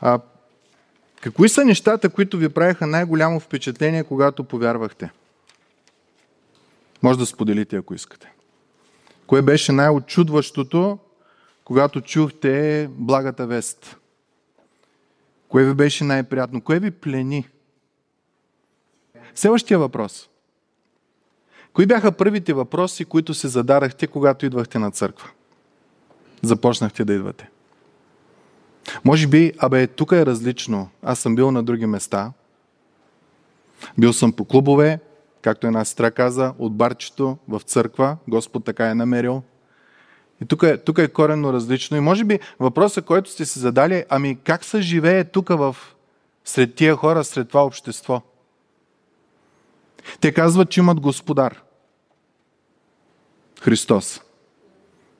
А, какви са нещата, които ви правиха най-голямо впечатление, когато повярвахте? Може да споделите, ако искате. Кое беше най-очудващото, когато чухте благата вест? Кое ви беше най-приятно? Кое ви плени? Следващия въпрос. Кои бяха първите въпроси, които се задарахте, когато идвахте на църква? Започнахте да идвате. Може би, абе, тук е различно. Аз съм бил на други места. Бил съм по клубове, както една сестра каза, от барчето в църква. Господ така е намерил. И тук е, тук е коренно различно. И може би въпросът, който сте си задали, ами как се живее тук в, сред тия хора, сред това общество? Те казват, че имат господар. Христос.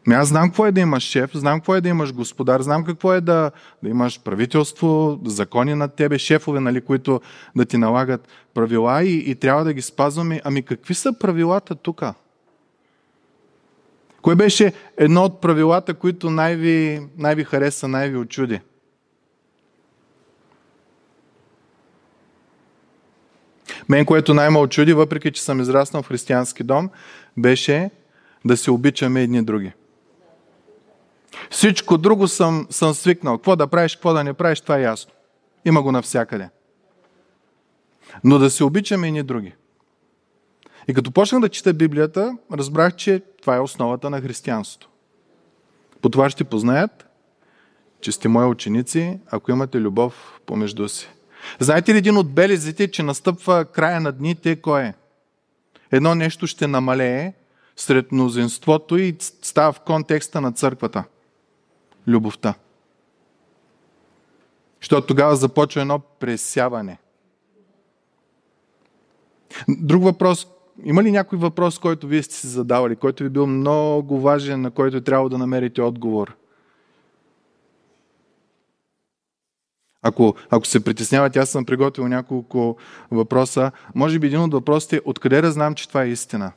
Ми аз знам какво е да имаш шеф, знам какво е да имаш господар, знам какво е да, да имаш правителство, закони над тебе, шефове, нали, които да ти налагат правила и, и трябва да ги спазваме. Ами какви са правилата тук? Кое беше едно от правилата, които най-ви, най-ви хареса, най-ви очуди? Мен, което най-ма очуди, въпреки че съм израснал в християнски дом, беше да се обичаме едни други. Всичко друго съм, съм свикнал. Какво да правиш, какво да не правиш, това е ясно. Има го навсякъде. Но да се обичаме и ние други. И като почнах да чета Библията, разбрах, че това е основата на християнството. По това ще познаят, че сте мои ученици, ако имате любов помежду си. Знаете ли един от белезите, че настъпва края на дните, кой е? Едно нещо ще намалее сред мнозинството и става в контекста на църквата – любовта. Защото тогава започва едно пресяване. Друг въпрос. Има ли някой въпрос, който вие сте се задавали, който ви е бил много важен, на който е трябва да намерите отговор? Ако, ако се притеснявате, аз съм приготвил няколко въпроса. Може би един от въпросите е откъде да знам, че това е истина?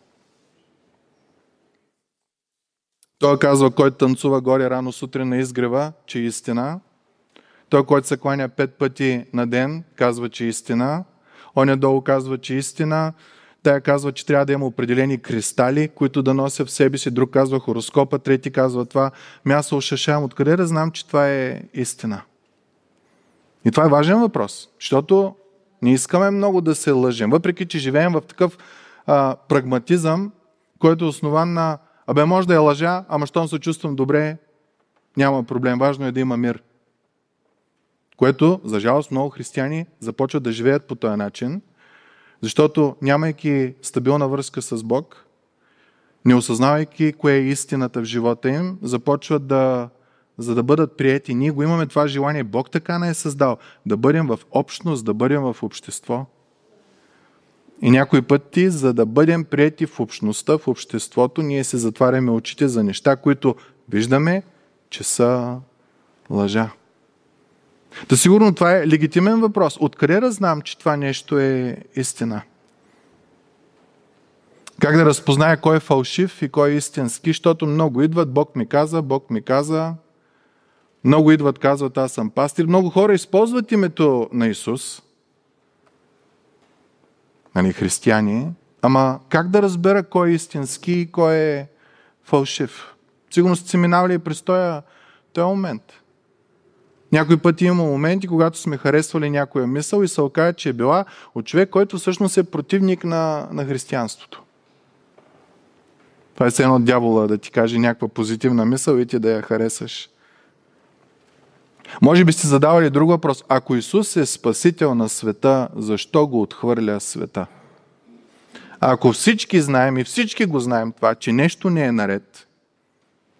Той казва, който танцува горе рано сутрин на изгрева, че е истина. Той, който се кланя пет пъти на ден, казва, че е истина. Оня долу казва, че е истина. Тая казва, че трябва да има определени кристали, които да нося в себе си. Друг казва хороскопа, трети казва това. Мясо ами ушешавам. Откъде да знам, че това е истина? И това е важен въпрос, защото не искаме много да се лъжем. Въпреки, че живеем в такъв а, прагматизъм, който е основан на Абе, може да е лъжа, ама щом се чувствам добре, няма проблем. Важно е да има мир. Което, за жалост, много християни започват да живеят по този начин, защото нямайки стабилна връзка с Бог, не осъзнавайки кое е истината в живота им, започват да, за да бъдат приети. Ние го имаме това желание. Бог така не е създал. Да бъдем в общност, да бъдем в общество – и някои пъти, за да бъдем прияти в общността, в обществото, ние се затваряме очите за неща, които виждаме, че са лъжа. Да сигурно това е легитимен въпрос. Откъде да знам, че това нещо е истина? Как да разпозная кой е фалшив и кой е истински, защото много идват, Бог ми каза, Бог ми каза, много идват, казват, аз съм пастир. Много хора използват името на Исус – нали, християни, ама как да разбера кой е истински и кой е фалшив? Сигурно сте се минавали и през този, този е момент. Някой път е има моменти, когато сме харесвали някоя мисъл и се окаже, че е била от човек, който всъщност е противник на, на християнството. Това е все едно дявола да ти каже някаква позитивна мисъл и ти да я харесаш. Може би сте задавали друг въпрос. Ако Исус е спасител на света, защо го отхвърля света? Ако всички знаем и всички го знаем това, че нещо не е наред,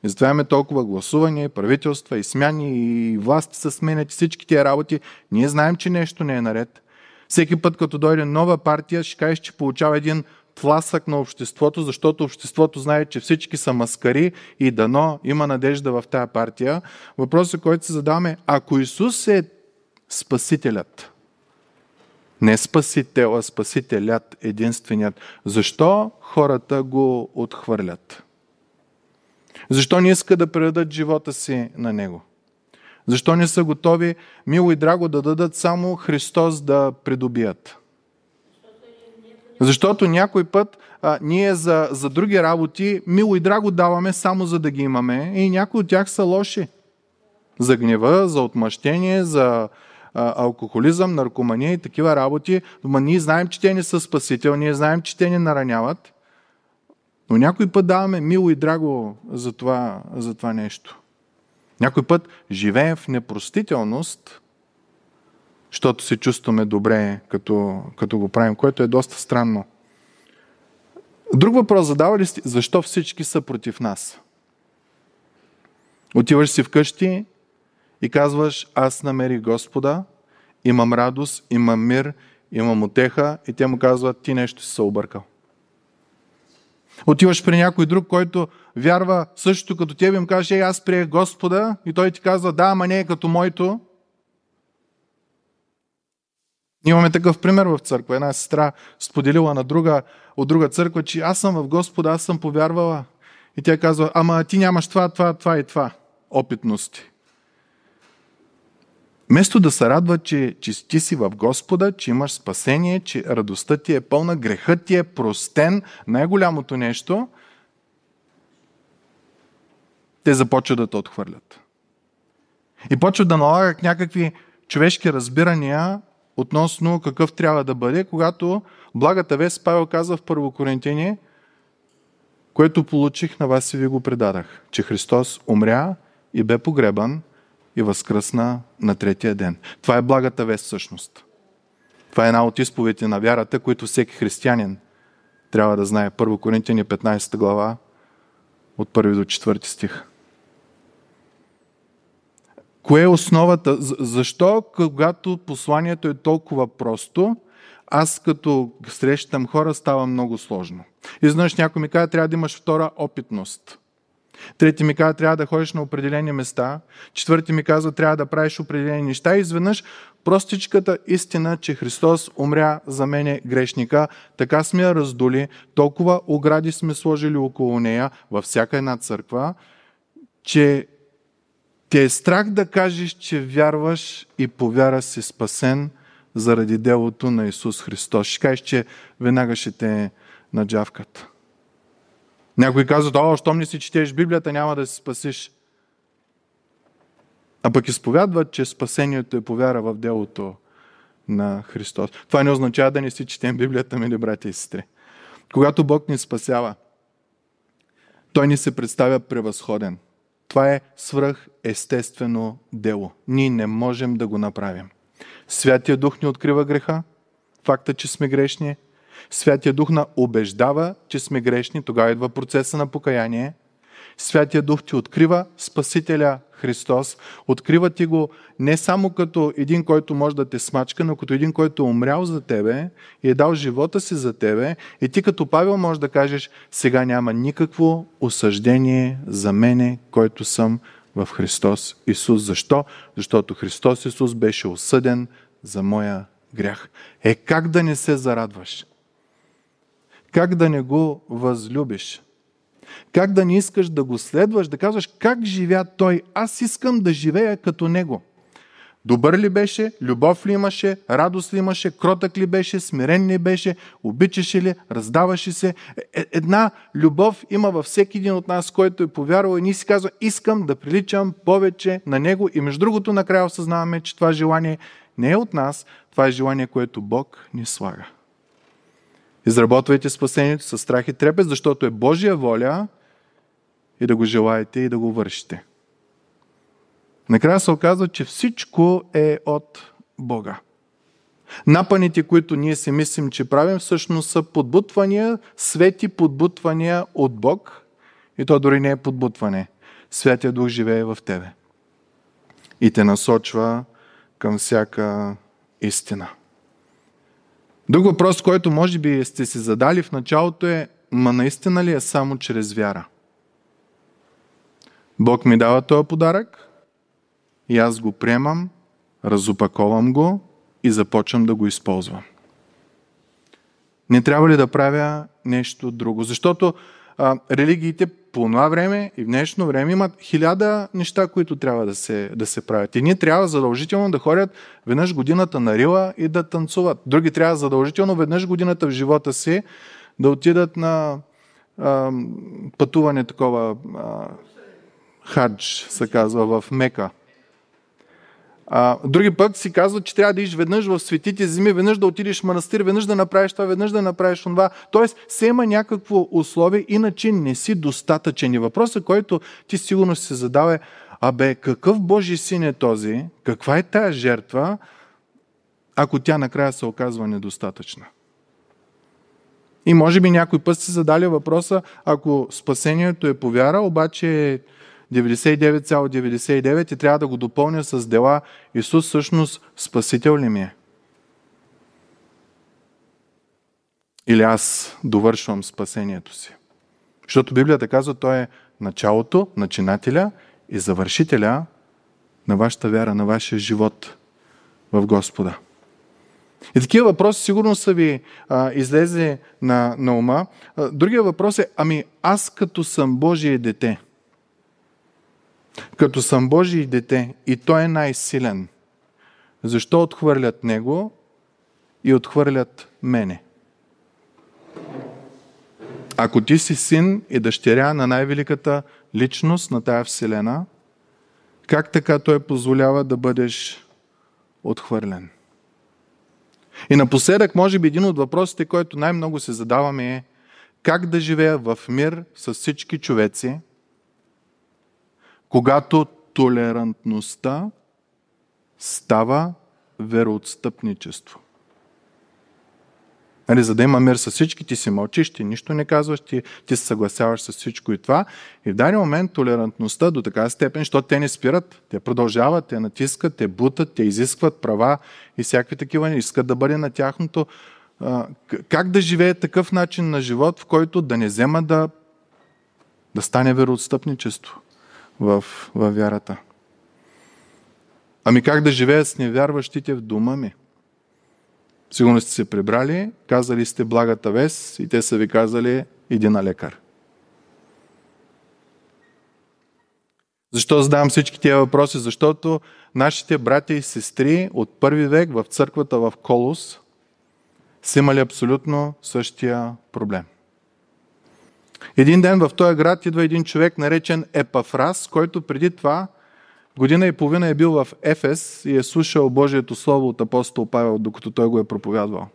и затова имаме толкова гласувания, правителства и смяни, и власти се сменят, всички тия работи, ние знаем, че нещо не е наред. Всеки път, като дойде нова партия, ще кажеш, че получава един тласък на обществото, защото обществото знае, че всички са маскари и дано има надежда в тая партия. Въпросът, който се задаваме, ако Исус е Спасителят, не Спасител, а Спасителят единственият, защо хората го отхвърлят? Защо не иска да предадат живота си на Него? Защо не са готови, мило и драго, да дадат само Христос да придобият? Защото някой път а, ние за, за други работи мило и драго даваме само за да ги имаме и някои от тях са лоши. За гнева, за отмъщение, за а, алкохолизъм, наркомания и такива работи. Ма ние знаем, че те не са спасител, ние знаем, че те ни нараняват. Но някой път даваме мило и драго за това, за това нещо. Някой път живеем в непростителност – защото се чувстваме добре, като, като го правим, което е доста странно. Друг въпрос задава ли сте, защо всички са против нас? Отиваш си вкъщи и казваш, аз намерих Господа, имам радост, имам мир, имам отеха и те му казват, ти нещо си се объркал. Отиваш при някой друг, който вярва същото като тебе, им каже, аз приех Господа и той ти казва, да, ама не е като моето. Имаме такъв пример в църква. Една сестра споделила на друга, от друга църква, че аз съм в Господа, аз съм повярвала. И тя казва, ама ти нямаш това, това, това и това. Опитности. Место да се радва, че, че ти си в Господа, че имаш спасение, че радостта ти е пълна, грехът ти е простен, най-голямото нещо, те започват да те отхвърлят. И почват да налагат някакви човешки разбирания относно какъв трябва да бъде, когато благата вест Павел казва в Първо Коринтение, което получих на вас и ви го предадах, че Христос умря и бе погребан и възкръсна на третия ден. Това е благата вест всъщност. Това е една от изповедите на вярата, които всеки християнин трябва да знае. Първо Коринтияни 15 глава от 1 до 4 стих. Кое е основата? Защо, когато посланието е толкова просто, аз като срещам хора, става много сложно. знаеш, някой ми казва, трябва да имаш втора опитност. Трети ми казва, трябва да ходиш на определени места. Четвърти ми казва, трябва да правиш определени неща. И изведнъж простичката истина, че Христос умря за мене грешника, така сме я раздули, толкова огради сме сложили около нея във всяка една църква, че те е страх да кажеш, че вярваш и повяра си спасен заради делото на Исус Христос. Ще кажеш, че веднага ще те е джавката. Някои казват, о, щом не си четеш Библията, няма да се спасиш. А пък изповядват, че спасението е повяра в делото на Христос. Това не означава да не си четем Библията, мили братя и сестри. Когато Бог ни спасява, Той ни се представя превъзходен – това е свръх естествено дело. Ние не можем да го направим. Святия Дух ни открива греха, факта, че сме грешни. Святия Дух на убеждава, че сме грешни, тогава идва процеса на покаяние. Святия Дух ти открива Спасителя Христос, открива ти го не само като един, който може да те смачка, но като един, който е умрял за тебе и е дал живота си за тебе. И ти като Павел можеш да кажеш, сега няма никакво осъждение за мене, който съм в Христос Исус. Защо? Защото Христос Исус беше осъден за моя грях. Е как да не се зарадваш? Как да не го възлюбиш? Как да не искаш да го следваш, да казваш как живя той, аз искам да живея като него. Добър ли беше, любов ли имаше, радост ли имаше, кротък ли беше, смирен ли беше, обичаше ли, раздаваше се. Е, е, една любов има във всеки един от нас, който е повярвал и ни си казва, искам да приличам повече на него. И между другото, накрая осъзнаваме, че това желание не е от нас, това е желание, което Бог ни слага. Изработвайте спасението с страх и трепет, защото е Божия воля и да го желаете и да го вършите. Накрая се оказва, че всичко е от Бога. Напаните, които ние си мислим, че правим, всъщност са подбутвания, свети подбутвания от Бог. И то дори не е подбутване. Святия Дух живее в тебе. И те насочва към всяка истина. Друг въпрос, който може би сте си задали в началото е, ма наистина ли е само чрез вяра? Бог ми дава този подарък и аз го приемам, разопаковам го и започвам да го използвам. Не трябва ли да правя нещо друго? Защото а, религиите по това време и в днешно време имат хиляда неща, които трябва да се, да се правят. Едни трябва задължително да ходят веднъж годината на Рила и да танцуват. Други трябва задължително веднъж годината в живота си да отидат на а, пътуване такова а, хадж, се казва, в Мека. А, други път си казват, че трябва да иш веднъж в светите земи, веднъж да отидеш в манастир, веднъж да направиш това, веднъж да направиш това. Тоест, се има някакво условие, иначе не си достатъчен. И въпросът, който ти сигурно се задава е, абе, какъв Божий син е този? Каква е тая жертва, ако тя накрая се оказва недостатъчна? И може би някой път си задали въпроса, ако спасението е повяра, обаче 99,99 ,99 и трябва да го допълня с дела Исус всъщност спасител ли ми е? Или аз довършвам спасението си? Защото Библията казва, той е началото, начинателя и завършителя на вашата вяра, на вашия живот в Господа. И такива въпроси сигурно са ви а, излезли на, на ума. А, другия въпрос е, ами аз като съм Божие дете – като съм Божий дете и той е най-силен, защо отхвърлят него и отхвърлят мене? Ако ти си син и дъщеря на най-великата личност на тая вселена, как така той позволява да бъдеш отхвърлен? И напоследък, може би един от въпросите, който най-много се задаваме е как да живея в мир с всички човеци – когато толерантността става вероотстъпничество. Нали, за да има мир с всички, ти си мълчиш, ти нищо не казваш, ти, ти се съгласяваш с всичко и това. И в даден момент толерантността до така степен, защото те не спират. Те продължават, те натискат, те бутат, те изискват права и всякакви такива. Искат да бъде на тяхното. как да живее такъв начин на живот, в който да не взема да, да стане вероотстъпничество? в, в вярата. Ами как да живеят с невярващите в дома ми? Сигурно сте се прибрали, казали сте благата вест и те са ви казали иди на лекар. Защо задавам всички тези въпроси? Защото нашите братя и сестри от първи век в църквата в Колос са имали абсолютно същия проблем – един ден в този град идва един човек, наречен Епафраз, който преди това година и половина е бил в Ефес и е слушал Божието Слово от апостол Павел, докато той го е проповядвал.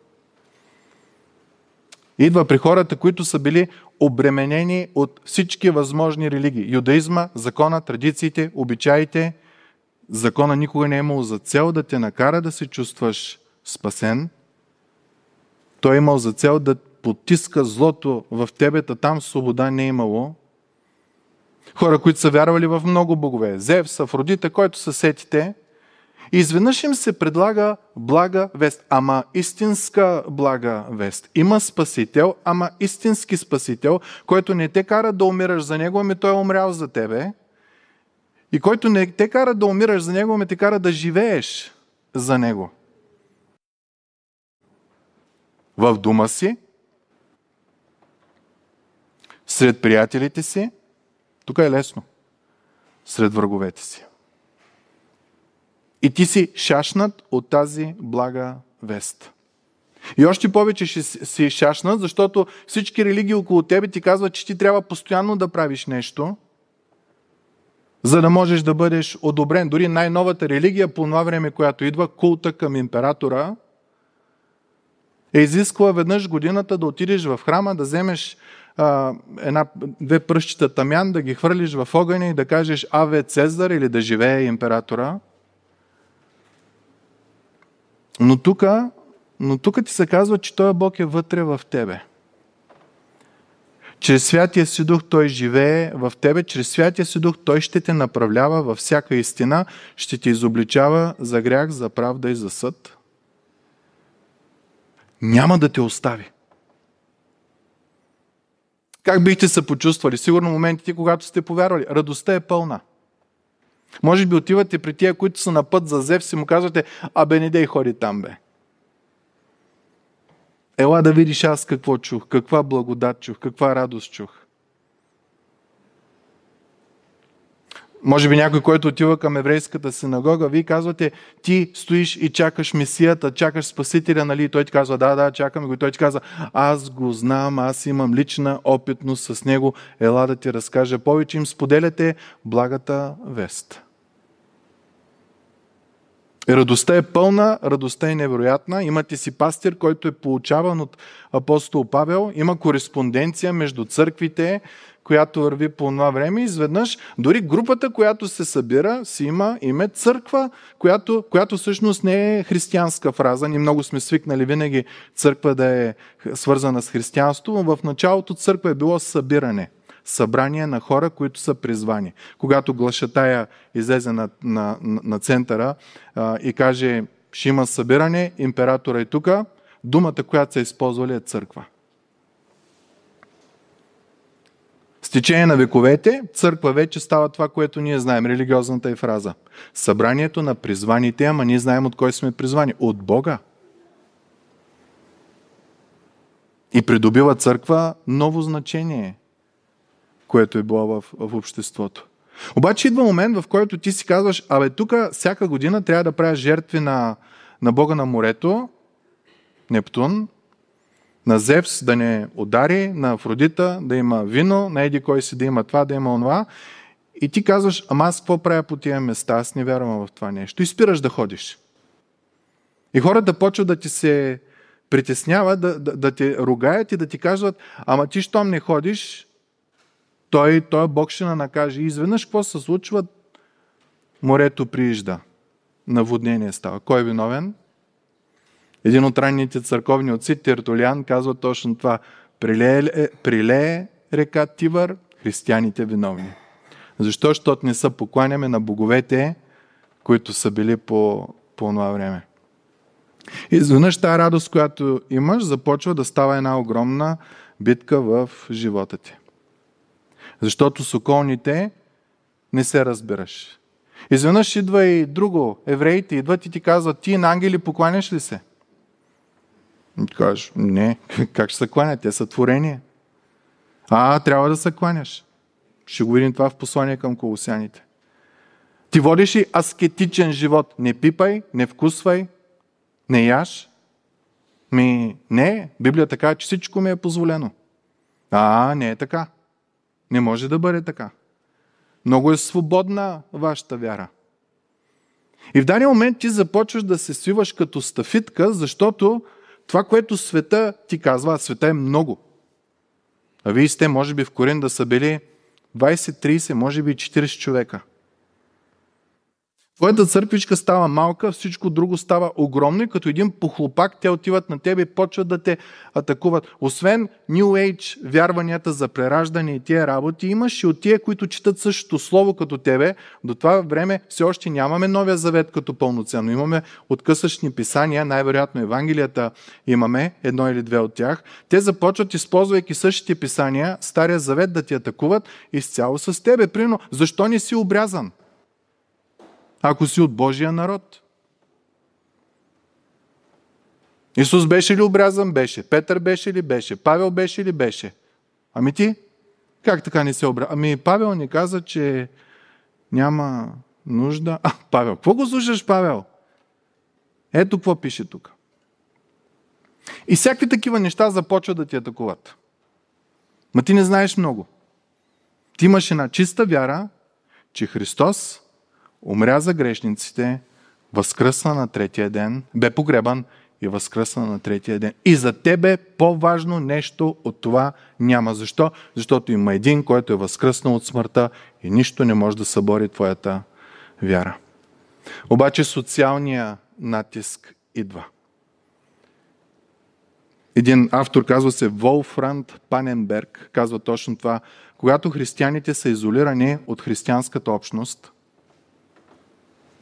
Идва при хората, които са били обременени от всички възможни религии. Юдаизма, закона, традициите, обичаите. Закона никога не е имал за цел да те накара да се чувстваш спасен. Той е имал за цел да потиска злото в тебе, та там свобода не е имало. Хора, които са вярвали в много богове. Зевс, Афродита, който са сетите. И изведнъж им се предлага блага вест, ама истинска блага вест. Има спасител, ама истински спасител, който не те кара да умираш за него, ами той е умрял за тебе. И който не те кара да умираш за него, ами те кара да живееш за него. В дума си, сред приятелите си, тук е лесно. Сред враговете си. И ти си шашнат от тази блага вест. И още повече ще си шашнат, защото всички религии около тебе ти казват, че ти трябва постоянно да правиш нещо, за да можеш да бъдеш одобрен. Дори най-новата религия по това време, която идва, култа към императора, е изисква веднъж годината да отидеш в храма, да вземеш а, една, две пръщчета тамян, да ги хвърлиш в огъня и да кажеш Аве Цезар или да живее императора. Но тук но тука ти се казва, че Той Бог е вътре в тебе. Чрез Святия си Дух Той живее в тебе, чрез Святия си Дух Той ще те направлява във всяка истина, ще те изобличава за грях, за правда и за съд. Няма да те остави. Как бихте се почувствали? Сигурно моментите, когато сте повярвали. Радостта е пълна. Може би отивате при тия, които са на път за ЗЕВ и му казвате, абе не дей ходи там бе. Ела да видиш аз какво чух, каква благодат чух, каква радост чух. Може би някой, който отива към еврейската синагога, вие казвате, ти стоиш и чакаш Месията, чакаш Спасителя, нали? И той ти казва, да, да, чакаме. го. И той ти казва, аз го знам, аз имам лична опитност с него, ела да ти разкажа повече. Им споделяте благата вест. Радостта е пълна, радостта е невероятна. Имате си пастир, който е получаван от апостол Павел. Има кореспонденция между църквите, която върви по това време, изведнъж дори групата, която се събира, си има име църква, която, която всъщност не е християнска фраза. Ние много сме свикнали винаги църква да е свързана с християнство, но в началото църква е било събиране събрание на хора, които са призвани. Когато глашатая излезе на, на, на центъра а, и каже, ще има събиране, императора е тук, думата, която са използвали е църква. течение на вековете църква вече става това, което ние знаем, религиозната е фраза. Събранието на призваните, ама ние знаем от кой сме призвани. От Бога. И придобива църква ново значение, което е било в, в обществото. Обаче идва момент, в който ти си казваш, абе тук всяка година трябва да правя жертви на, на Бога на морето, Нептун, на Зевс да не удари, на Афродита да има вино, на еди кой си да има това, да има онова. И ти казваш, ама аз какво правя по тия места, аз не вярвам в това нещо. И спираш да ходиш. И хората почват да ти се притесняват, да, да, да те ругаят и да ти казват, ама ти щом не ходиш, той, той Бог ще на накаже. И изведнъж какво се случва? Морето приижда. Наводнение става. Кой е виновен? Един от ранните църковни отци, Тертолиан, казва точно това. Прилее, е, прилее река Тивър християните виновни. Защо? Защото не са покланяме на боговете, които са били по, по това време. Изведнъж тази радост, която имаш, започва да става една огромна битка в живота ти. Защото с околните не се разбираш. Изведнъж идва и друго. Евреите идват и ти казват, ти на ангели покланяш ли се? Кажеш, не, как ще се кланя? Те са творения. А, трябва да се кланяш. Ще го видим това в послание към колосяните. Ти водиш и аскетичен живот. Не пипай, не вкусвай, не яш. Ми, не, Библия така че всичко ми е позволено. А, не е така. Не може да бъде така. Много е свободна вашата вяра. И в дания момент ти започваш да се свиваш като стафитка, защото това, което света ти казва, а света е много. А вие сте, може би, в Корин да са били 20, 30, може би 40 човека – Твоята църквичка става малка, всичко друго става огромно и като един похлопак те отиват на тебе и почват да те атакуват. Освен New Age вярванията за прераждане и тия работи, имаш и от тия, които четат същото слово като тебе. До това време все още нямаме Новия Завет като пълноценно. Имаме откъсъчни писания, най-вероятно Евангелията имаме, едно или две от тях. Те започват, използвайки същите писания, Стария Завет да ти атакуват изцяло с тебе. Примерно, защо не си обрязан? ако си от Божия народ. Исус беше ли обрязан? Беше. Петър беше ли? Беше. Павел беше ли? Беше. Ами ти? Как така не се обрязан? Ами Павел ни каза, че няма нужда. А, Павел, какво го слушаш, Павел? Ето какво пише тук. И всякакви такива неща започват да ти атакуват. Ма ти не знаеш много. Ти имаш една чиста вяра, че Христос умря за грешниците, възкръсна на третия ден, бе погребан и възкръсна на третия ден. И за тебе по-важно нещо от това няма. Защо? Защото има един, който е възкръснал от смъртта и нищо не може да събори твоята вяра. Обаче социалния натиск идва. Един автор, казва се Волфранд Паненберг, казва точно това. Когато християните са изолирани от християнската общност,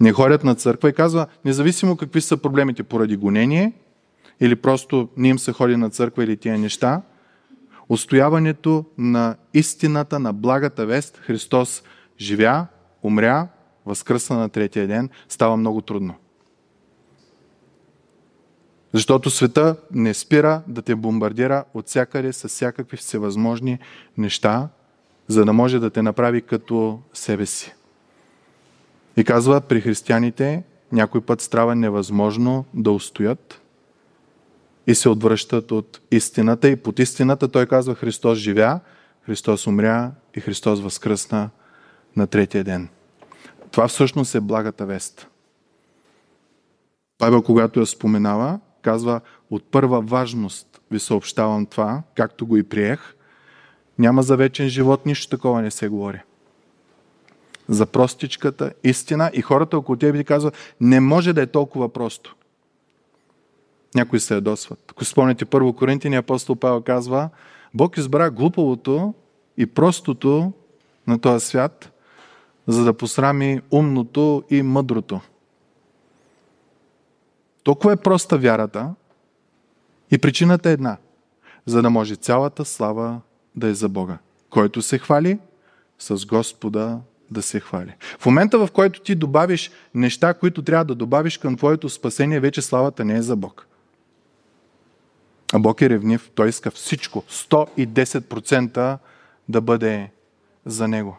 не ходят на църква и казва, независимо какви са проблемите поради гонение, или просто не им се ходи на църква или тия неща, устояването на истината, на благата вест, Христос живя, умря, възкръсна на третия ден, става много трудно. Защото света не спира да те бомбардира от всякъде с всякакви всевъзможни неща, за да може да те направи като себе си. И казва, при християните някой път става невъзможно да устоят и се отвръщат от истината. И под истината той казва, Христос живя, Христос умря и Христос възкръсна на третия ден. Това всъщност е благата вест. Павел, когато я споменава, казва, от първа важност ви съобщавам това, както го и приех. Няма за вечен живот, нищо такова не се говори за простичката истина и хората около тебе ти казват, не може да е толкова просто. Някои се ядосват. Ако спомните първо Коринтини, апостол Павел казва, Бог избра глупавото и простото на този свят, за да посрами умното и мъдрото. Толкова е проста вярата и причината е една. За да може цялата слава да е за Бога, който се хвали с Господа да се хвали. В момента, в който ти добавиш неща, които трябва да добавиш към твоето спасение, вече славата не е за Бог. А Бог е ревнив. Той иска всичко. 110% да бъде за Него.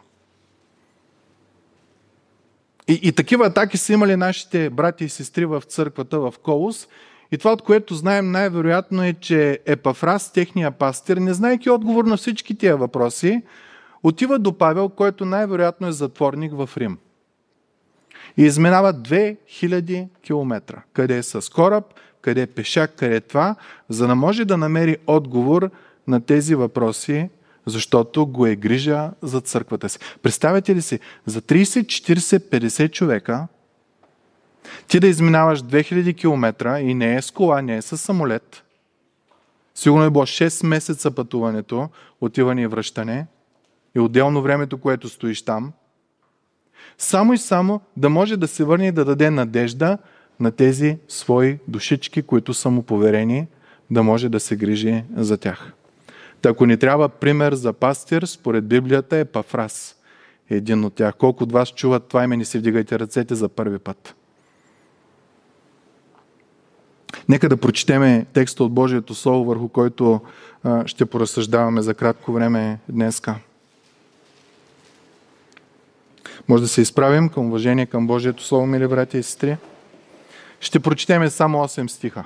И, и такива атаки са имали нашите брати и сестри в църквата в Колос. И това, от което знаем най-вероятно е, че Епафраз, техния пастир, не знайки отговор на всички тия въпроси, отива до Павел, който най-вероятно е затворник в Рим. И изминава 2000 км. Къде е с кораб, къде е пешак, къде е това, за да може да намери отговор на тези въпроси, защото го е грижа за църквата си. Представете ли си, за 30, 40, 50 човека ти да изминаваш 2000 км и не е с кола, не е с самолет. Сигурно е било 6 месеца пътуването, отиване и връщане и е отделно времето, което стоиш там, само и само да може да се върне и да даде надежда на тези свои душички, които са му поверени, да може да се грижи за тях. Та ако ни трябва пример за пастир, според Библията е Пафрас. Един от тях. Колко от вас чуват това име, не си вдигайте ръцете за първи път. Нека да прочетеме текста от Божието Слово, върху който ще поразсъждаваме за кратко време днеска. Може да се изправим към уважение към Божието Слово, мили братя и сестри. Ще прочетеме само 8 стиха.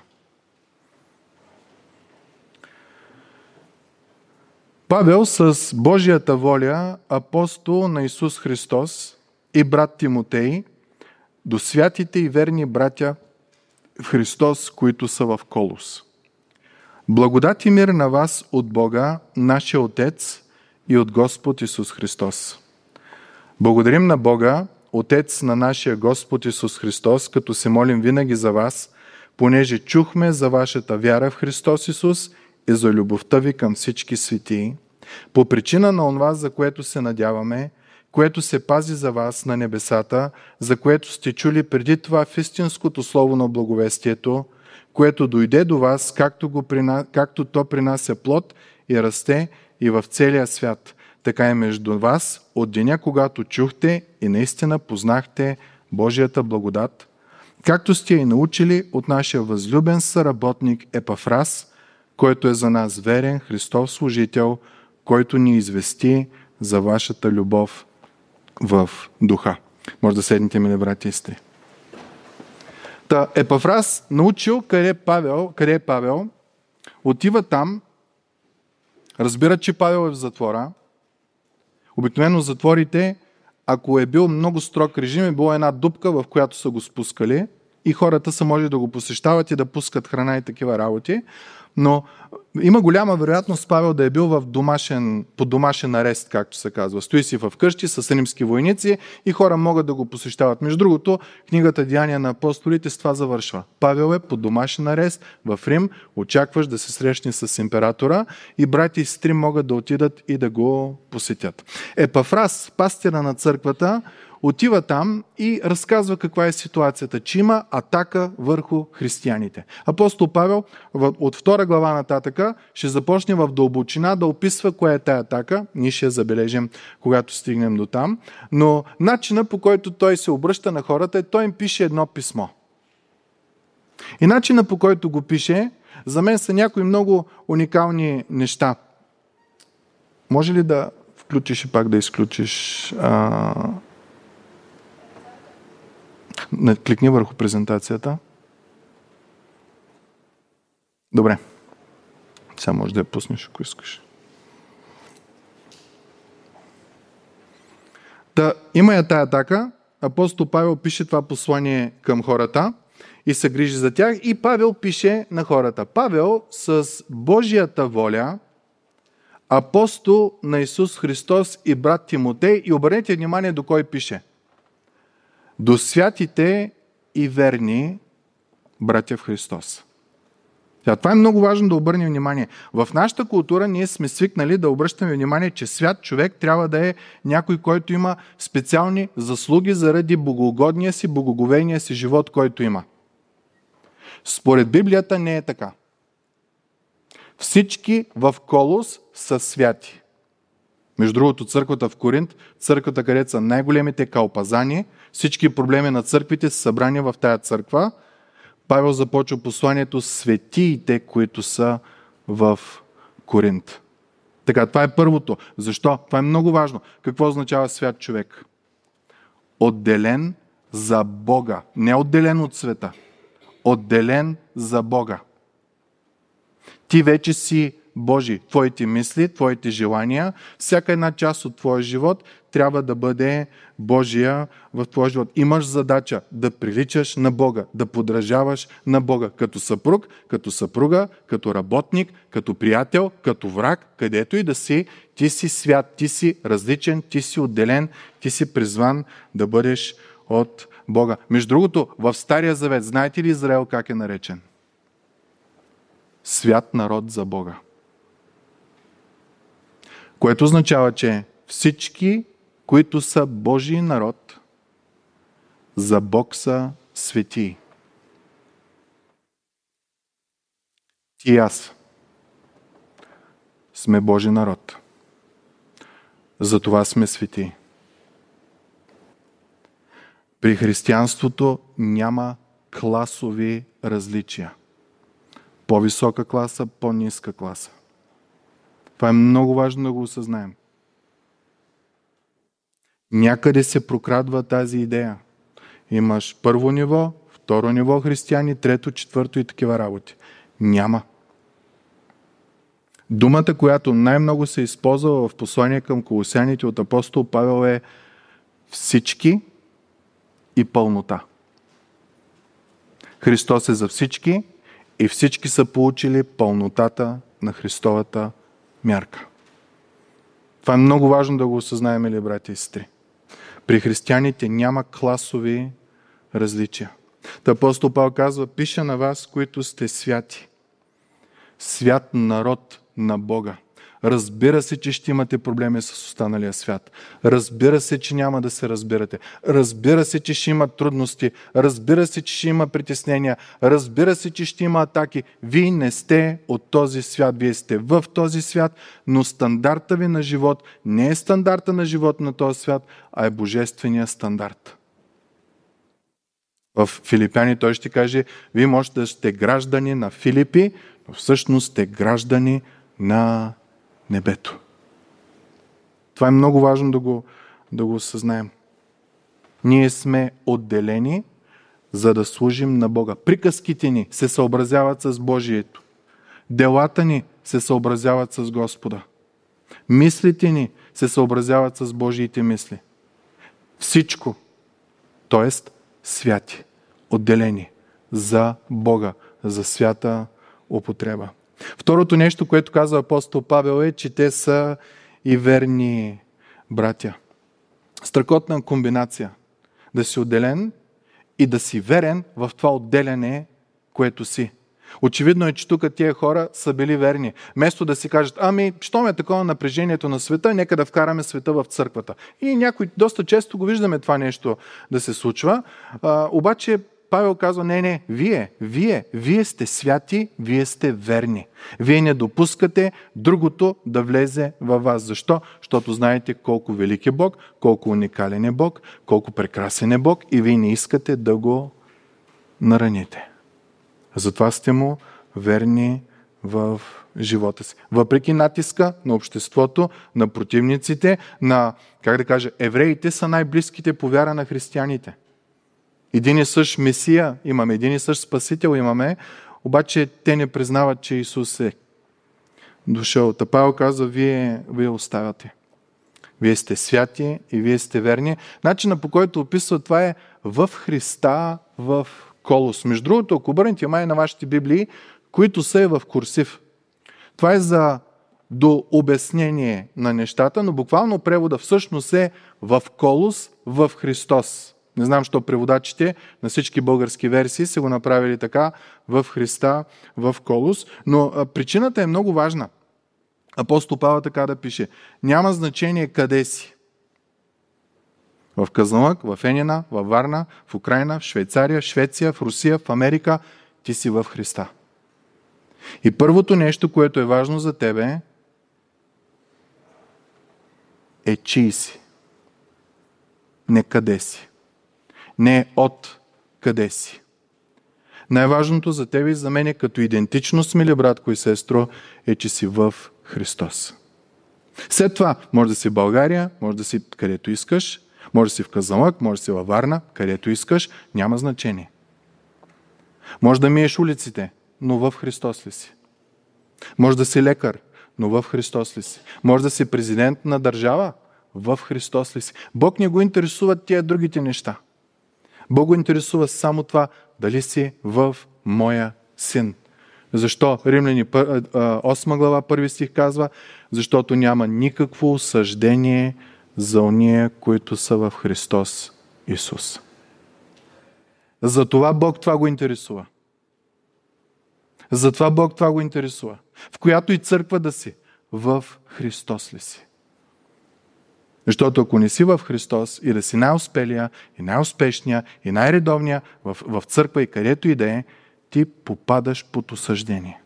Павел с Божията воля, апостол на Исус Христос и брат Тимотей, до святите и верни братя в Христос, които са в Колос. Благодати мир на вас от Бога, нашия Отец и от Господ Исус Христос. Благодарим на Бога, Отец на нашия Господ Исус Христос, като се молим винаги за вас, понеже чухме за вашата вяра в Христос Исус и за любовта ви към всички светии, по причина на онова, за което се надяваме, което се пази за вас на небесата, за което сте чули преди това в истинското слово на благовестието, което дойде до вас, както, го както то принася плод и расте и в целия свят – така и между вас от деня, когато чухте и наистина познахте Божията благодат, както сте и научили от нашия възлюбен съработник Епафрас, който е за нас верен Христов служител, който ни извести за вашата любов в духа. Може да седните, мили брати и сте. Та Епафрас научил къде е Павел, къде е Павел отива там, разбира, че Павел е в затвора, Обикновено затворите, ако е бил много строг режим, е била една дупка, в която са го спускали и хората са може да го посещават и да пускат храна и такива работи. Но има голяма вероятност Павел да е бил в домашен, под домашен арест, както се казва. Стои си в къщи с римски войници и хора могат да го посещават. Между другото, книгата Деяния на апостолите с това завършва. Павел е под домашен арест в Рим, очакваш да се срещне с императора и брати и сестри могат да отидат и да го посетят. Епафраз, пастира на църквата, отива там и разказва каква е ситуацията, че има атака върху християните. Апостол Павел от втора глава нататъка ще започне в дълбочина да описва коя е тая атака. Ние ще я забележим, когато стигнем до там. Но начина по който той се обръща на хората е, той им пише едно писмо. И начина по който го пише, за мен са някои много уникални неща. Може ли да включиш и пак да изключиш а, Кликни върху презентацията. Добре. Сега може да я пуснеш, ако искаш. Да, има я тая атака. Апостол Павел пише това послание към хората и се грижи за тях. И Павел пише на хората. Павел с Божията воля, апостол на Исус Христос и брат Тимотей. И обърнете внимание до кой пише до святите и верни братя в Христос. Сега, това е много важно да обърнем внимание. В нашата култура ние сме свикнали да обръщаме внимание, че свят човек трябва да е някой, който има специални заслуги заради богогодния си, богоговения си живот, който има. Според Библията не е така. Всички в Колос са святи. Между другото, църквата в Коринт, църквата, където са най-големите калпазани, всички проблеми на църквите са събрани в тая църква. Павел започва посланието светиите, които са в Коринт. Така, това е първото. Защо? Това е много важно. Какво означава свят човек? Отделен за Бога. Не отделен от света. Отделен за Бога. Ти вече си Божи, твоите мисли, твоите желания, всяка една част от твоя живот трябва да бъде Божия в твоя живот. Имаш задача да приличаш на Бога, да подражаваш на Бога като съпруг, като съпруга, като работник, като приятел, като враг, където и да си, ти си свят, ти си различен, ти си отделен, ти си призван да бъдеш от Бога. Между другото, в Стария завет, знаете ли Израел как е наречен? Свят народ за Бога. Което означава, че всички, които са Божий народ, за Бог са свети. Ти и аз сме Божий народ. Затова сме свети. При християнството няма класови различия. По-висока класа, по-ниска класа. Това е много важно да го осъзнаем. Някъде се прокрадва тази идея. Имаш първо ниво, второ ниво християни, трето, четвърто и такива работи. Няма. Думата, която най-много се използва в послание към колосяните от апостол Павел е всички и пълнота. Христос е за всички и всички са получили пълнотата на Христовата мярка. Това е много важно да го осъзнаем, или братя и сестри. При християните няма класови различия. Та апостол Павел казва, пиша на вас, които сте святи. Свят народ на Бога. Разбира се, че ще имате проблеми с останалия свят. Разбира се, че няма да се разбирате. Разбира се, че ще има трудности. Разбира се, че ще има притеснения. Разбира се, че ще има атаки. Вие не сте от този свят. Вие сте в този свят, но стандарта ви на живот не е стандарта на живот на този свят, а е божествения стандарт. В Филипяни той ще каже, вие можете да сте граждани на Филипи, но всъщност сте граждани на небето. Това е много важно да го, да го осъзнаем. Ние сме отделени, за да служим на Бога. Приказките ни се съобразяват с Божието. Делата ни се съобразяват с Господа. Мислите ни се съобразяват с Божиите мисли. Всичко, т.е. святи, отделени за Бога, за свята употреба. Второто нещо, което казва апостол Павел е, че те са и верни братя. Страхотна комбинация. Да си отделен и да си верен в това отделяне, което си. Очевидно е, че тук тия хора са били верни. Вместо да си кажат, ами, що ме е такова напрежението на света, нека да вкараме света в църквата. И някой, доста често го виждаме това нещо да се случва. А, обаче Павел казва, не, не, вие, вие, вие сте святи, вие сте верни. Вие не допускате другото да влезе във вас. Защо? Защото знаете колко велик е Бог, колко уникален е Бог, колко прекрасен е Бог и вие не искате да го нараните. Затова сте му верни в живота си. Въпреки натиска на обществото, на противниците, на, как да кажа, евреите са най-близките по вяра на християните – един и същ Месия имаме, един и същ Спасител имаме, обаче те не признават, че Исус е дошъл. Та Павел казва, вие, вие оставяте. Вие сте святи и вие сте верни. Начина по който описва това е в Христа, в Колос. Между другото, ако обърнете май на вашите библии, които са и в курсив. Това е за до обяснение на нещата, но буквално превода всъщност е в Колос, в Христос. Не знам, що преводачите на всички български версии са го направили така в Христа, в Колос. Но причината е много важна. Апостол Павел така да пише. Няма значение къде си. В Казанлък, в Енина, в Варна, в Украина, в Швейцария, в Швеция, в Русия, в Америка. Ти си в Христа. И първото нещо, което е важно за тебе е чий си. Не къде си не е от къде си. Най-важното за тебе и за мен е като идентичност, мили братко и сестро, е, е, че си в Христос. След това, може да си в България, може да си където искаш, може да си в Казалък, може да си във Варна, където искаш, няма значение. Може да миеш улиците, но в Христос ли си? Може да си лекар, но в Христос ли си? Може да си президент на държава, в Христос ли си? Бог не го интересуват тия другите неща – Бог го интересува само това, дали си в моя син. Защо? Римляни 8 глава 1 стих казва, защото няма никакво осъждение за уния, които са в Христос Исус. Затова Бог това го интересува. Затова Бог това го интересува. В която и църква да си, в Христос ли си? Защото ако не си в Христос и да си най-успелия, и най-успешния, и най-редовния в, в църква и където и да е, ти попадаш под осъждение.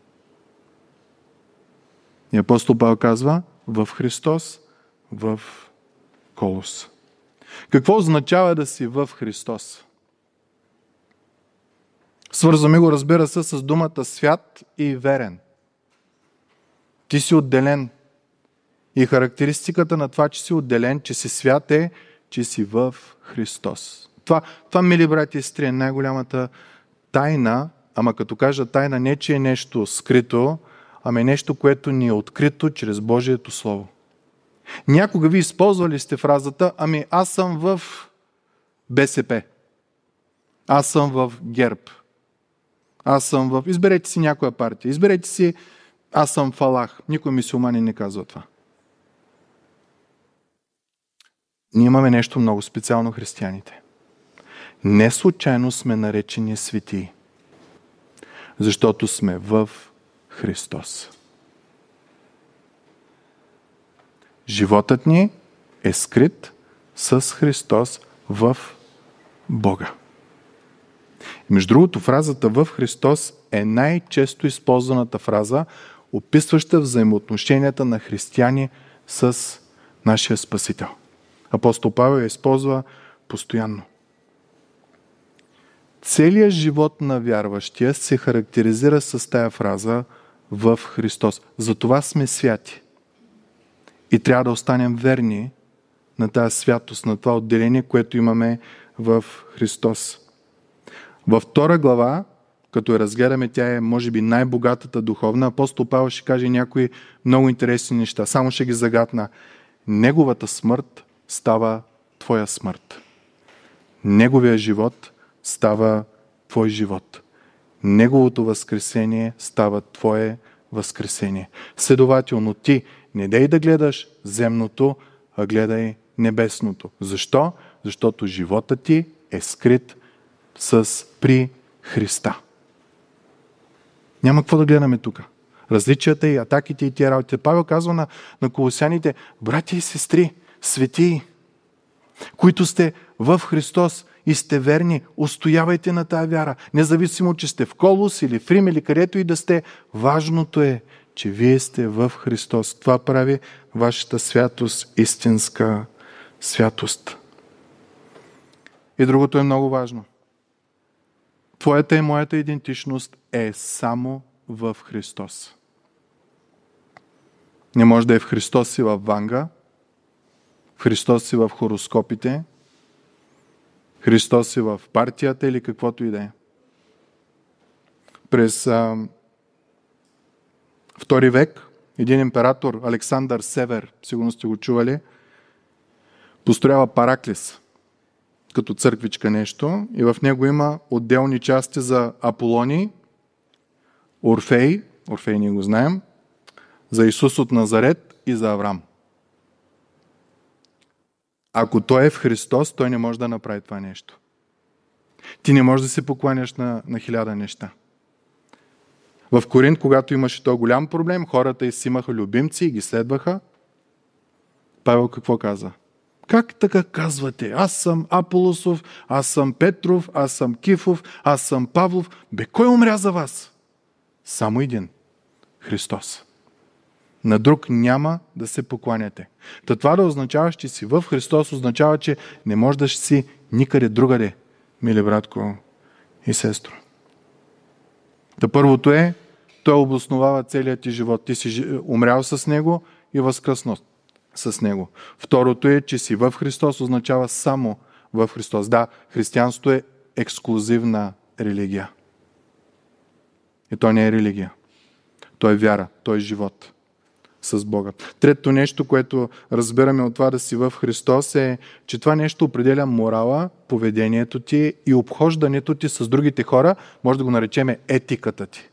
И апостол Павел казва в Христос, в Колос. Какво означава да си в Христос? Свързваме го, разбира се, с думата свят и верен. Ти си отделен, и характеристиката на това, че си отделен, че си свят е, че си в Христос. Това, това мили брати и сестри, е най-голямата тайна, ама като кажа тайна, не че е нещо скрито, ами е нещо, което ни е открито чрез Божието Слово. Някога ви използвали сте фразата, ами аз съм в БСП. Аз съм в ГЕРБ. Аз съм в... Изберете си някоя партия. Изберете си... Аз съм фалах. Никой мисюлманин не казва това. ние имаме нещо много специално християните. Не случайно сме наречени свети. защото сме в Христос. Животът ни е скрит с Христос в Бога. Между другото, фразата в Христос е най-често използваната фраза, описваща взаимоотношенията на християни с нашия Спасител. Апостол Павел я използва постоянно. Целият живот на вярващия се характеризира с тая фраза в Христос. Затова сме святи. И трябва да останем верни на тази святост, на това отделение, което имаме в Христос. Във втора глава, като я разгледаме, тя е, може би, най-богатата духовна. Апостол Павел ще каже някои много интересни неща. Само ще ги загадна. Неговата смърт става твоя смърт. Неговия живот става твой живот. Неговото възкресение става твое възкресение. Следователно ти не дей да гледаш земното, а гледай небесното. Защо? Защото живота ти е скрит с при Христа. Няма какво да гледаме тук. Различията и атаките и тия работи. Павел казва на, на колосяните, братя и сестри, свети, които сте в Христос и сте верни, устоявайте на тая вяра. Независимо, че сте в Колос или в Рим или където и да сте, важното е, че вие сте в Христос. Това прави вашата святост, истинска святост. И другото е много важно. Твоята и моята идентичност е само в Христос. Не може да е в Христос и в Ванга – Христос си в хороскопите, Христос си в партията или каквото и да е. През а, втори век един император, Александър Север, сигурно сте го чували, построява Параклис като църквичка нещо и в него има отделни части за Аполони, Орфей, Орфей ние го знаем, за Исус от Назарет и за Авраам. Ако той е в Христос, той не може да направи това нещо. Ти не можеш да се покланяш на, на хиляда неща. В Коринт, когато имаше то голям проблем, хората изсимаха любимци и ги следваха. Павел какво каза? Как така казвате? Аз съм Аполосов, аз съм Петров, аз съм Кифов, аз съм Павлов. Бе, кой умря за вас? Само един. Христос. На друг няма да се покланяте. Та това да означава, че си в Христос, означава, че не можеш да си никъде другаде, мили братко и сестро. Та първото е, той обосновава целият ти живот. Ти си умрял с него и възкръснал с него. Второто е, че си в Христос, означава само в Христос. Да, християнството е ексклюзивна религия. И то не е религия. То е вяра, то е живот с Бога. Трето нещо, което разбираме от това да си в Христос е, че това нещо определя морала, поведението ти и обхождането ти с другите хора, може да го наречеме етиката ти.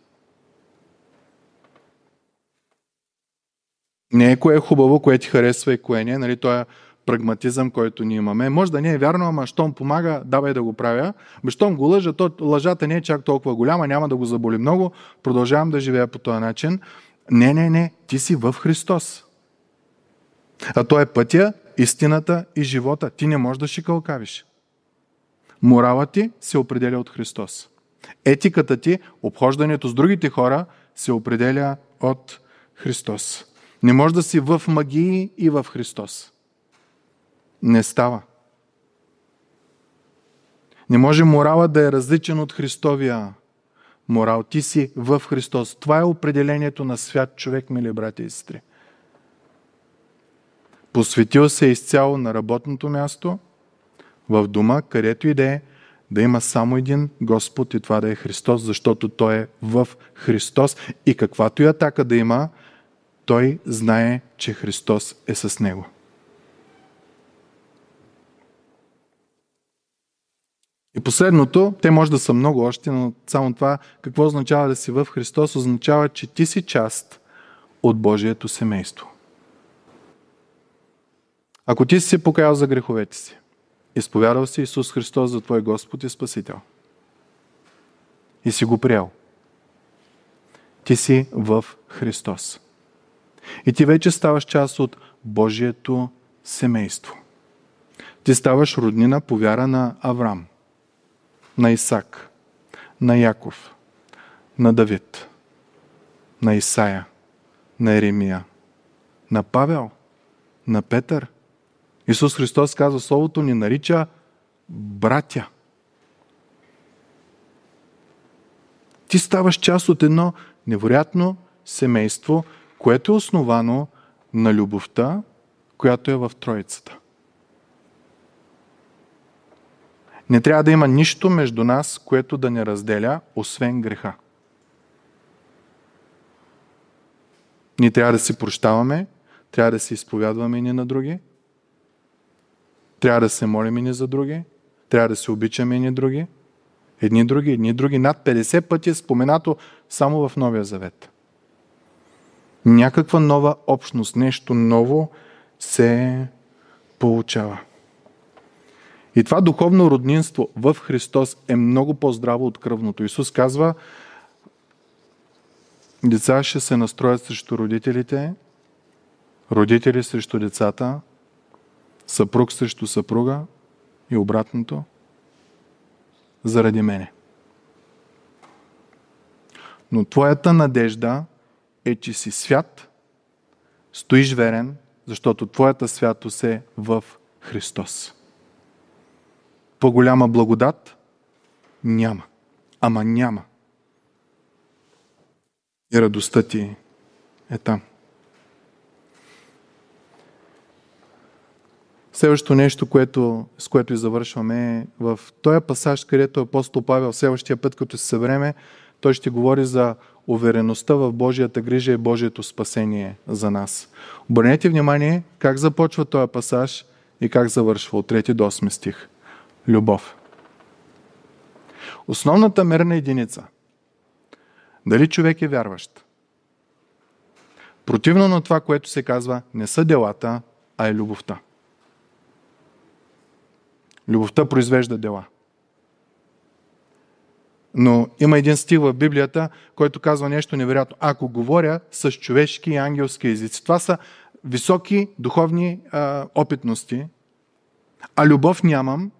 Не е кое е хубаво, кое ти харесва и кое не. Нали, това е прагматизъм, който ние имаме. Може да не е вярно, ама щом помага, давай да го правя. Бе, щом го лъжа, то лъжата не е чак толкова голяма, няма да го заболи много. Продължавам да живея по този начин. Не, не, не, ти си в Христос. А Той е пътя, истината и живота. Ти не можеш да шикалкавиш. Моралът ти се определя от Христос. Етиката ти, обхождането с другите хора, се определя от Христос. Не може да си в магии и в Христос. Не става. Не може морала да е различен от Христовия морал. Ти си в Христос. Това е определението на свят човек, мили брати и сестри. Посветил се изцяло на работното място, в дома, където и да е, да има само един Господ и това да е Христос, защото Той е в Христос и каквато и атака да има, Той знае, че Христос е с Него. И последното, те може да са много още, но само това, какво означава да си в Христос, означава, че ти си част от Божието семейство. Ако ти си се покаял за греховете си, изповядал си Исус Христос за твой Господ и Спасител и си го приял, ти си в Христос. И ти вече ставаш част от Божието семейство. Ти ставаш роднина по вяра на Аврам на Исак, на Яков, на Давид, на Исаия, на Еремия, на Павел, на Петър. Исус Христос казва, Словото ни нарича братя. Ти ставаш част от едно невероятно семейство, което е основано на любовта, която е в Троицата. Не трябва да има нищо между нас, което да не разделя, освен греха. Ние трябва да си прощаваме, трябва да се изповядваме и ни на други, трябва да се молим и ни за други, трябва да се обичаме и ни други, едни други, едни други. Над 50 пъти е споменато само в Новия Завет. Някаква нова общност, нещо ново се получава. И това духовно роднинство в Христос е много по-здраво от кръвното. Исус казва, деца ще се настроят срещу родителите, родители срещу децата, съпруг срещу съпруга и обратното, заради мене. Но твоята надежда е, че си свят, стоиш верен, защото твоята святост е в Христос. По-голяма благодат няма. Ама няма. И радостта ти е там. Следващото нещо, което, с което и завършваме е в този пасаж, където апостол Павел следващия път, като се съвреме, той ще говори за увереността в Божията грижа и Божието спасение за нас. Обърнете внимание как започва този пасаж и как завършва от 3 до 8 стих любов. Основната мерна единица дали човек е вярващ. Противно на това, което се казва, не са делата, а е любовта. Любовта произвежда дела. Но има един стих в Библията, който казва нещо невероятно. Ако говоря с човешки и ангелски езици, това са високи духовни а, опитности, а любов нямам,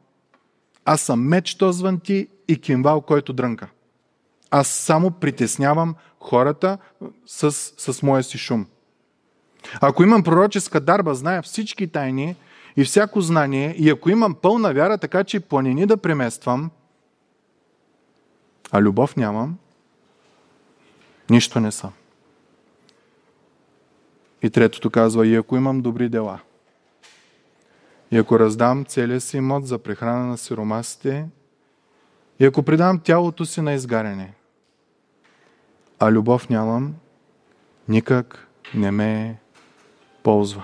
аз съм меч, тозван ти и кимвал, който дрънка. Аз само притеснявам хората с, с моя си шум. Ако имам пророческа дарба, зная всички тайни и всяко знание, и ако имам пълна вяра, така че планини да премествам, а любов нямам, нищо не съм. И третото казва, и ако имам добри дела – и ако раздам целия си имот за прехрана на сиромасите, и ако предам тялото си на изгаряне, а любов нямам, никак не ме ползва.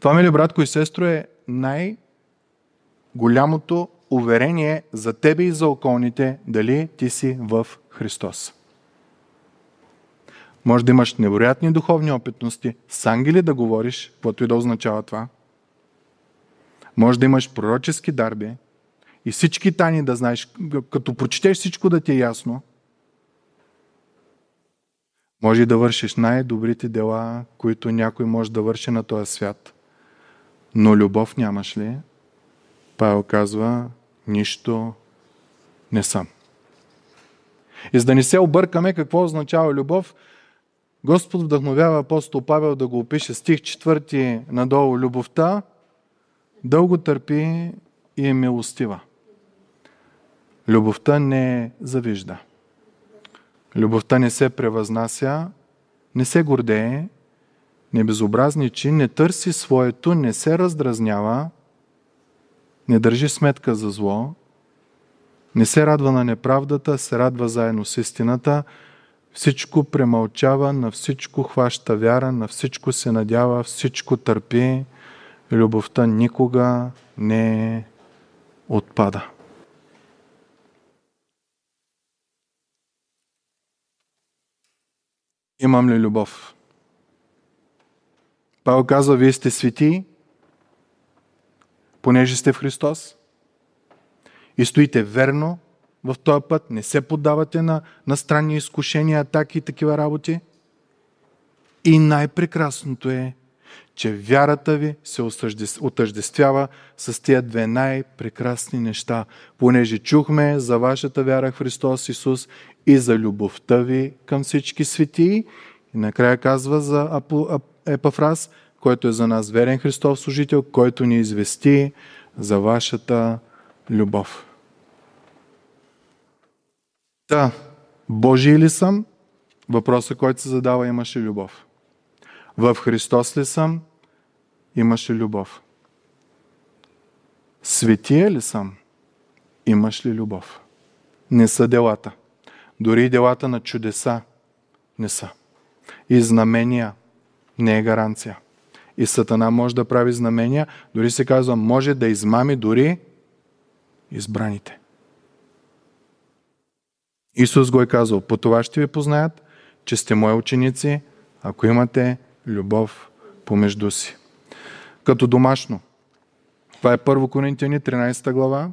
Това, мили братко и сестро, е най-голямото уверение за тебе и за околните, дали ти си в Христос. Може да имаш невероятни духовни опитности, с ангели да говориш, което и да означава това – може да имаш пророчески дарби и всички тани да знаеш, като прочетеш всичко да ти е ясно. Може и да вършиш най-добрите дела, които някой може да върши на този свят. Но любов нямаш ли? Павел казва, нищо не съм. И за да не се объркаме какво означава любов, Господ вдъхновява апостол Павел да го опише стих 4 надолу. Любовта дълго търпи и е милостива. Любовта не е завижда. Любовта не се превъзнася, не се гордее, не безобразничи, не търси своето, не се раздразнява, не държи сметка за зло, не се радва на неправдата, се радва заедно с истината, всичко премълчава, на всичко хваща вяра, на всичко се надява, всичко търпи, любовта никога не отпада. Имам ли любов? Павел казва, вие сте свети, понеже сте в Христос и стоите верно в този път, не се поддавате на, на странни изкушения, атаки и такива работи. И най-прекрасното е, че вярата ви се отъждествява с тия две най-прекрасни неща, понеже чухме за вашата вяра в Христос Исус и за любовта ви към всички светии. И накрая казва за Епафраз, който е за нас верен Христов служител, който ни извести за вашата любов. Та, Божий ли съм? Въпросът, който се задава, имаше любов в Христос ли съм, имаш ли любов? Светия ли съм, имаш ли любов? Не са делата. Дори и делата на чудеса не са. И знамения не е гаранция. И Сатана може да прави знамения, дори се казва, може да измами дори избраните. Исус го е казал, по това ще ви познаят, че сте мои ученици, ако имате любов помежду си. Като домашно. Това е 1 Коринтияни, 13 глава,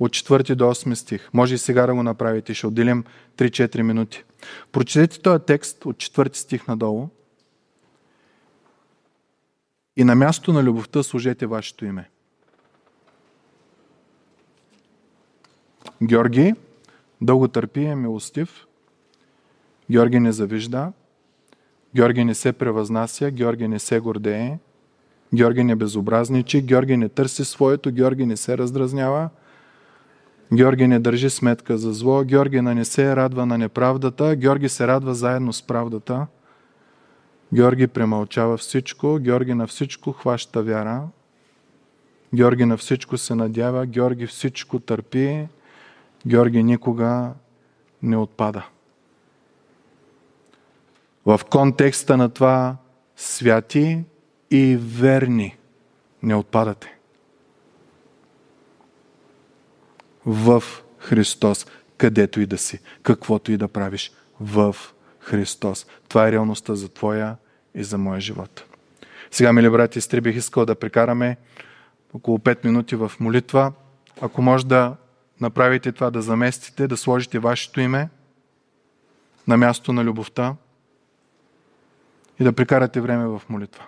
от 4 до 8 стих. Може и сега да го направите, ще отделим 3-4 минути. Прочетете този текст от 4 стих надолу и на място на любовта служете вашето име. Георги, дълго търпи е милостив. Георги не завижда, Георги не се превъзнася, Георги не се гордее, Георги не безобразничи, Георги не търси своето, Георги не се раздразнява, Георги не държи сметка за зло, Георги не се радва на неправдата, Георги се радва заедно с правдата, Георги премълчава всичко, Георги на всичко хваща вяра, Георги на всичко се надява, Георги всичко търпи, Георги никога не отпада в контекста на това святи и верни не отпадате. В Христос, където и да си, каквото и да правиш, в Христос. Това е реалността за твоя и за моя живот. Сега, мили брати и сестри, бих искал да прекараме около 5 минути в молитва. Ако може да направите това, да заместите, да сложите вашето име на място на любовта и да прекарате време в молитва.